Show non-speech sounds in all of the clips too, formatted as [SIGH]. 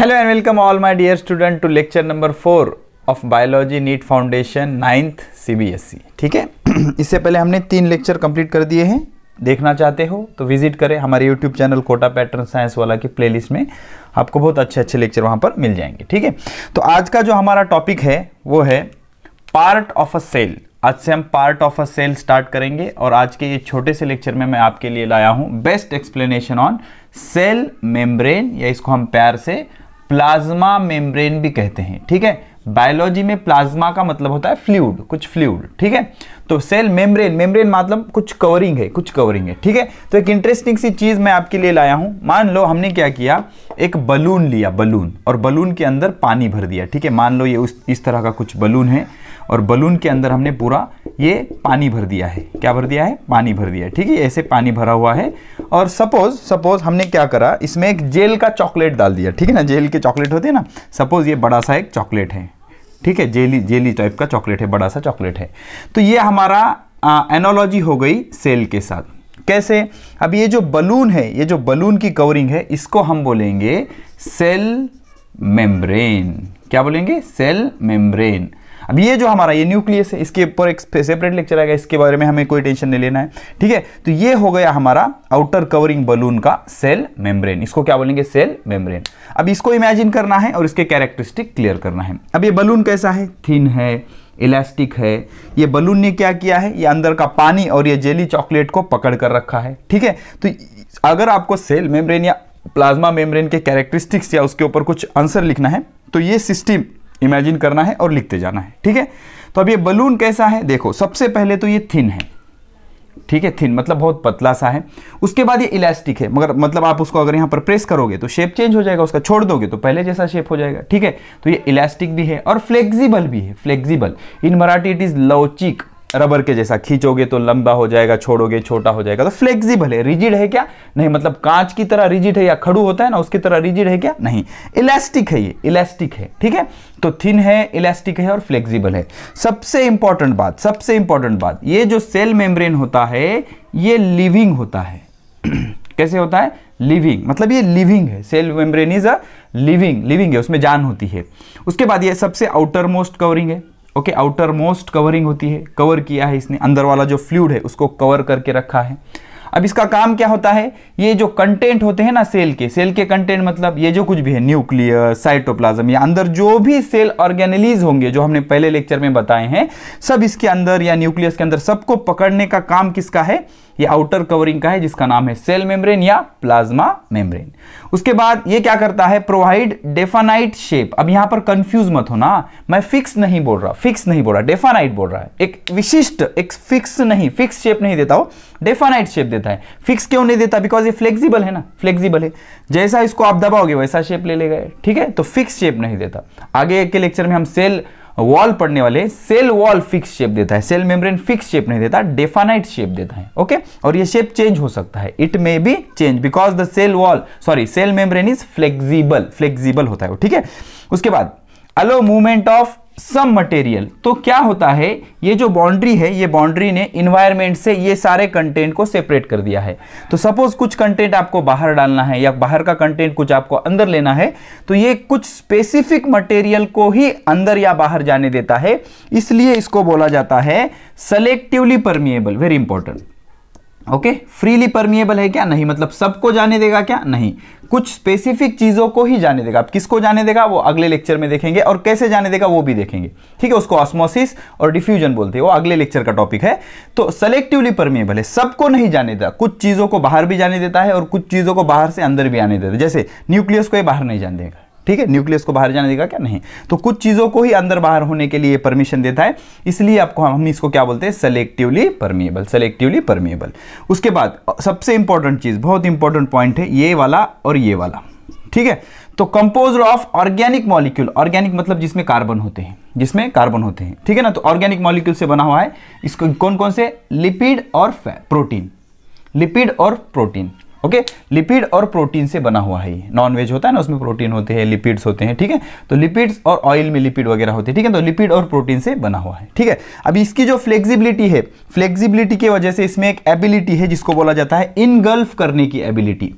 hello and welcome all my dear student to lecture number four of biology NEET foundation ninth CBSE ठीक है [CLEARS THROAT] इससे पहले हमने तीन लेक्चर कंप्लीट कर दिए हैं देखना चाहते हो तो विजिट करें हमारे YouTube channel Kota pattern science वाला की प्लेलिस्ट में आपको बहुत अच्छे अच्छे लेक्चर वहाँ पर मिल जाएंगे ठीक है तो आज का जो हमारा टॉपिक है वो है पार्ट ऑफ अ सेल आज से हम part of a cell start करेंगे और आज के ये छोटे से लेक्चर में मैं आपके लिए लाया हूँ best explanation on cell membrane या इसको हम प्यार से प्लाज्मा मेम्ब्रेन भी कहते हैं ठीक है बायोलॉजी में प्लाज्मा का मतलब होता है फ्लूड कुछ फ्लूड ठीक है तो सेल मेम्ब्रेन मेम्ब्रेन मतलब कुछ कवरिंग है कुछ कवरिंग है ठीक है तो एक इंटरेस्टिंग सी चीज़ मैं आपके लिए लाया हूं मान लो हमने क्या किया एक बलून लिया बलून और बलून के अंदर पानी भर दिया ठीक है मान लो ये उस इस तरह का कुछ बलून है और बलून के अंदर हमने पूरा ये पानी भर दिया है क्या भर दिया है पानी भर दिया है ठीक है ऐसे पानी भरा हुआ है और सपोज सपोज हमने क्या करा इसमें एक जेल का चॉकलेट डाल दिया ठीक है ना जेल के चॉकलेट होते हैं ना सपोज ये बड़ा सा एक चॉकलेट है ठीक है जेली जेली टाइप का चॉकलेट है बड़ा सा चॉकलेट है तो ये हमारा एनोलॉजी हो गई सेल के साथ कैसे अब ये जो बलून है ये जो बलून की कवरिंग है इसको हम बोलेंगे सेल मेम्ब्रेन क्या बोलेंगे सेल मेम्ब्रेन अब ये जो हमारा ये न्यूक्लियस है इसके ऊपर एक सेपरेट लेक्चर आएगा इसके बारे में हमें कोई टेंशन नहीं लेना है ठीक है तो ये हो गया हमारा आउटर कवरिंग बलून का सेल मेम्ब्रेन इसको क्या बोलेंगे सेल मेम्ब्रेन अब इसको इमेजिन करना है और इसके कैरेक्टरिस्टिक क्लियर करना है अब ये बलून कैसा है थिन है इलास्टिक है ये बलून ने क्या किया है ये अंदर का पानी और ये जेली चॉकलेट को पकड़ कर रखा है ठीक है तो अगर आपको सेल मेम्ब्रेन या प्लाज्मा मेम्ब्रेन के कैरेक्टरिस्टिक्स या उसके ऊपर कुछ आंसर लिखना है तो ये सिस्टम इमेजिन करना है और लिखते जाना है ठीक है तो अब ये बलून कैसा है देखो सबसे पहले तो ये थिन है ठीक है थिन मतलब बहुत पतला सा है उसके बाद ये इलास्टिक है मगर मतलब आप उसको अगर यहाँ पर प्रेस करोगे तो शेप चेंज हो जाएगा उसका छोड़ दोगे तो पहले जैसा शेप हो जाएगा ठीक है तो ये इलास्टिक भी है और फ्लेक्सिबल भी है flexible in Marathi it is लवचिक रबर के जैसा खींचोगे तो लंबा हो जाएगा छोड़ोगे छोटा हो जाएगा तो फ्लेक्सिबल है रिजिड है क्या नहीं मतलब कांच की तरह रिजिड है या खड़ू होता है ना उसकी तरह रिजिड है क्या नहीं इलास्टिक है ये इलास्टिक है ठीक है तो थिन है इलास्टिक है और फ्लेक्सिबल है सबसे इंपॉर्टेंट बात सबसे इंपॉर्टेंट बात ये जो सेल मेम्ब्रेन होता है ये लिविंग होता है [CLEARS THROAT] कैसे होता है लिविंग मतलब ये लिविंग है cell membrane is a living living है उसमें जान होती है उसके बाद ये सबसे आउटर मोस्ट कवरिंग है ओके आउटर मोस्ट कवरिंग होती है कवर किया है इसने अंदर वाला जो फ्लूड है उसको कवर करके रखा है अब इसका काम क्या होता है ये जो कंटेंट होते हैं ना सेल के सेल के कंटेंट मतलब ये जो कुछ भी है न्यूक्लियस साइटोप्लाज्म या अंदर जो भी सेल ऑर्गेनलीज होंगे जो हमने पहले लेक्चर में बताए हैं सब इसके अंदर या न्यूक्लियस के अंदर सबको पकड़ने का काम किसका है ये आउटर कवरिंग का है जिसका नाम है सेल मेम्ब्रेन या प्लाज्मा मेम्ब्रेन उसके बाद ये क्या करता है प्रोवाइड डेफानाइट शेप अब यहां पर कंफ्यूज मत होना मैं फिक्स नहीं बोल रहा फिक्स नहीं बोल रहा डेफानाइट बोल रहा है एक विशिष्ट एक फिक्स नहीं फिक्स शेप नहीं देता हो डेफानाइट शेप देता देता है फिक्स क्यों नहीं देता बिकॉज ये फ्लेक्सिबल है ना फ्लेक्सिबल है जैसा इसको आप दबाओगे वैसा शेप ले लेगा ठीक है तो फिक्स शेप नहीं देता आगे के लेक्चर में हम सेल वॉल पढ़ने वाले सेल वॉल फिक्स शेप देता है सेल मेम्ब्रेन फिक्स शेप नहीं देता डेफानाइट शेप देता है ओके और ये शेप चेंज हो सकता है it may be change because the cell wall sorry cell membrane is flexible flexible होता है ठीक है उसके बाद allow movement of some material तो क्या होता है ये जो बाउंड्री है ये बाउंड्री ने इन्वायरमेंट से ये सारे कंटेंट को सेपरेट कर दिया है तो सपोज कुछ कंटेंट आपको बाहर डालना है या बाहर का कंटेंट कुछ आपको अंदर लेना है तो ये कुछ स्पेसिफिक मटेरियल को ही अंदर या बाहर जाने देता है इसलिए इसको बोला जाता है selectively permeable very important okay freely permeable है क्या नहीं मतलब सबको जाने देगा क्या नहीं कुछ स्पेसिफिक चीज़ों को ही जाने देगा आप किसको जाने देगा वो अगले लेक्चर में देखेंगे और कैसे जाने देगा वो भी देखेंगे ठीक है उसको ऑस्मोसिस और डिफ्यूजन बोलते हैं वो अगले लेक्चर का टॉपिक है तो सेलेक्टिवली परमिएबल है सबको नहीं जाने देता कुछ चीज़ों को बाहर भी जाने देता है और कुछ चीज़ों को बाहर से अंदर भी आने देता है जैसे न्यूक्लियस को ये बाहर नहीं जाने देगा ठीक है न्यूक्लियस को बाहर जाने देगा क्या नहीं तो कुछ चीज़ों को ही अंदर बाहर होने के लिए परमिशन देता है इसलिए आपको हम इसको क्या बोलते हैं सेलेक्टिवली परमिएबल सेलेक्टिवली परमिएबल उसके बाद सबसे इंपॉर्टेंट चीज़ बहुत इंपॉर्टेंट पॉइंट है ये वाला और ये वाला ठीक है तो compose of organic molecule organic मतलब जिसमें कार्बन होते हैं जिसमें कार्बन होते हैं ठीक है ना तो ऑर्गेनिक मॉलिक्यूल से बना हुआ है इसको कौन कौन से लिपिड और प्रोटीन लिपिड और प्रोटीन ओके लिपिड और प्रोटीन से बना हुआ है ये नॉन वेज होता है ना उसमें प्रोटीन होते हैं लिपिड्स होते हैं ठीक है तो लिपिड्स और ऑयल में लिपिड वगैरह होते हैं ठीक है तो लिपिड और प्रोटीन से बना हुआ है ठीक है अब इसकी जो फ्लेक्सिबिलिटी है फ्लेक्सिबिलिटी की वजह से इसमें एक एबिलिटी है जिसको बोला जाता है इनगल्फ करने की एबिलिटी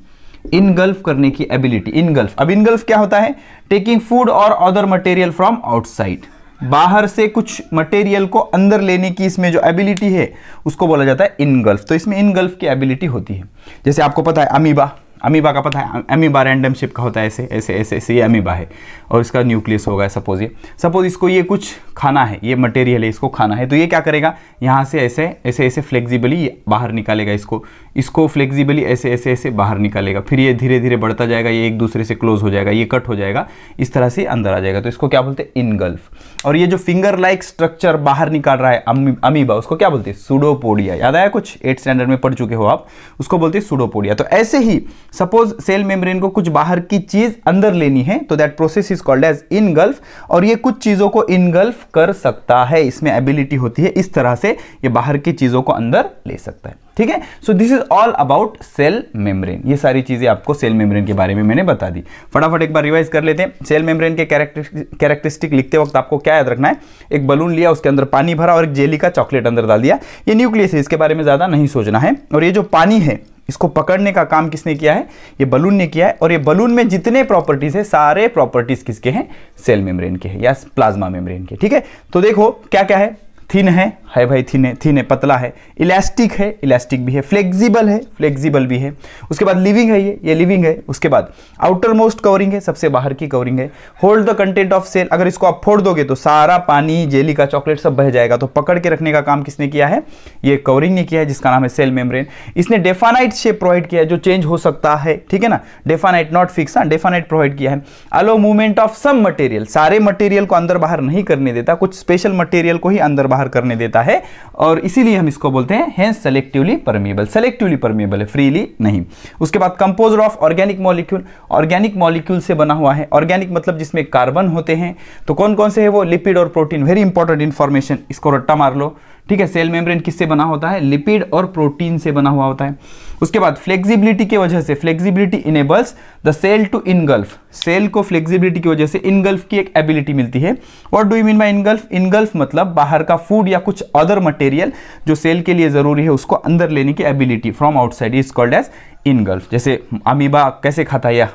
इनगल्फ करने की एबिलिटी इनगल्फ अब इनगल्फ क्या होता है टेकिंग फूड और अदर मटेरियल फ्रॉम आउटसाइड बाहर से कुछ मटेरियल को अंदर लेने की इसमें जो एबिलिटी है उसको बोला जाता है इनगल्फ तो इसमें इनगल्फ की एबिलिटी होती है जैसे आपको पता है अमीबा अमीबा का पता है अमीबा रैंडम शेप का होता है ऐसे ऐसे ऐसे ऐसे ये अमीबा है और इसका न्यूक्लियस होगा सपोज ये सपोज इसको ये कुछ खाना है ये मटेरियल है इसको खाना है तो ये क्या करेगा यहाँ से ऐसे ऐसे ऐसे फ्लेक्सिबली बाहर निकालेगा इसको इसको फ्लेक्सिबली ऐसे ऐसे ऐसे बाहर निकालेगा फिर ये धीरे धीरे बढ़ता जाएगा ये एक दूसरे से क्लोज हो जाएगा ये कट हो जाएगा इस तरह से अंदर आ जाएगा तो इसको क्या बोलते हैं इनगल्फ और ये जो फिंगर लाइक स्ट्रक्चर बाहर निकाल रहा है अमीबा उसको क्या बोलते हैं सुडोपोडिया याद आया कुछ एट स्टैंडर्ड में पढ़ चुके हो आप उसको बोलते हैं सुडोपोडिया तो ऐसे ही सपोज सेल मेम्ब्रेन को कुछ बाहर की चीज अंदर लेनी है तो that process is called as engulf और ये कुछ चीजों को इनगल्फ कर सकता है इसमें एबिलिटी होती है इस तरह से ये बाहर की चीजों को अंदर ले सकता है ठीक है so this is all about cell membrane ये सारी चीजें आपको सेल मेम्ब्रेन के बारे में मैंने बता दी फटाफट एक बार रिवाइज कर लेते हैं सेल मेम्ब्रेन के कैरेक्टरिस्टिक लिखते वक्त आपको क्या याद रखना है एक बलून लिया उसके अंदर पानी भरा और एक जेली का चॉकलेट अंदर डाल दिया ये न्यूक्लियस है इसके बारे में ज्यादा नहीं सोचना है और ये जो पानी है इसको पकड़ने का काम किसने किया है ये बलून ने किया है और ये बलून में जितने प्रॉपर्टीज़ है सारे प्रॉपर्टीज़ किसके हैं सेल मेम्ब्रेन के हैं या प्लाज्मा मेम्ब्रेन के ठीक है तो देखो क्या क्या है थिन है है भाई थिन है थिन है पतला है इलास्टिक है इलास्टिक भी है फ्लेक्सिबल है फ्लेक्सिबल भी है उसके बाद लिविंग है ये ये लिविंग है उसके बाद आउटर मोस्ट कवरिंग है सबसे बाहर की कवरिंग है hold the content of cell अगर इसको आप फोड़ दोगे तो सारा पानी जेली का चॉकलेट सब बह जाएगा तो पकड़ के रखने का काम किसने किया है ये कवरिंग ने किया है जिसका नाम है सेल मेम्रेन इसने डेफानाइट शेप प्रोवाइड किया है जो चेंज हो सकता है ठीक है ना डेफानाइट नॉट फिक्स हाँ डेफानाइट प्रोवाइड किया है allow movement of some material सारे मटेरियल को अंदर बाहर नहीं करने देता कुछ स्पेशल मटेरियल को ही अंदर बाहर बाहर करने देता है और इसीलिए हम इसको बोलते हैं hence selectively permeable selectively permeable है फ्रीली नहीं उसके बाद composed of organic molecule organic molecule से बना हुआ है ऑर्गेनिक मतलब जिसमें कार्बन होते हैं तो कौन कौन से है वो लिपिड और प्रोटीन वेरी इंपॉर्टेंट इन्फॉर्मेशन इसको रट्टा मार लो ठीक है सेल मेम्ब्रेन किससे बना होता है लिपिड और प्रोटीन से बना हुआ होता है उसके बाद फ्लेक्सिबिलिटी की वजह से flexibility enables the cell to engulf cell को फ्लेक्सिबिलिटी की वजह से इनगल्फ की एक एबिलिटी मिलती है और do you mean by engulf engulf मतलब बाहर का फूड या कुछ अदर मटेरियल जो सेल के लिए ज़रूरी है उसको अंदर लेने की ability from outside is called as engulf जैसे अमीबा कैसे खाता है या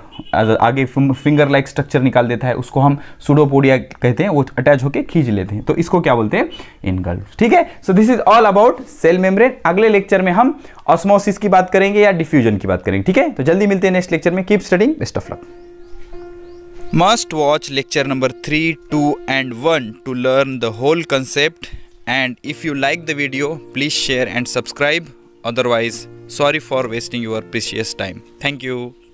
आगे फिंगर लाइक स्ट्रक्चर निकाल देता है उसको हम सुडोपोडिया कहते हैं वो अटैच होकर खींच लेते हैं तो इसको क्या बोलते हैं इनगल्फ ठीक है so this is all about cell membrane अगले लेक्चर में हम ऑस्मोसिस की बात करेंगे या डिफ्यूजन की बात करेंगे ठीक है तो जल्दी मिलते हैं नेक्स्ट लेक्चर में keep studying best of luck must watch lecture number three two and one to learn the whole concept and if you like the video please share and subscribe otherwise sorry for wasting your precious time thank you